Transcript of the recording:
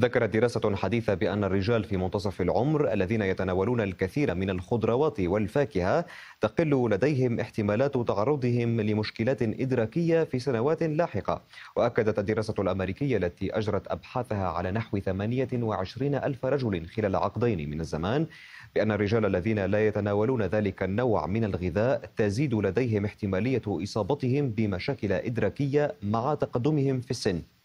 ذكرت دراسة حديثة بأن الرجال في منتصف العمر الذين يتناولون الكثير من الخضروات والفاكهة تقل لديهم احتمالات تعرضهم لمشكلات إدراكية في سنوات لاحقة وأكدت الدراسة الأمريكية التي أجرت أبحاثها على نحو 28 ألف رجل خلال عقدين من الزمان بأن الرجال الذين لا يتناولون ذلك النوع من الغذاء تزيد لديهم احتمالية إصابتهم بمشاكل إدراكية مع تقدمهم في السن